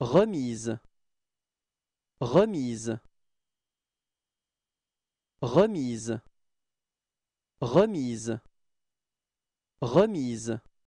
remise remise remise remise remise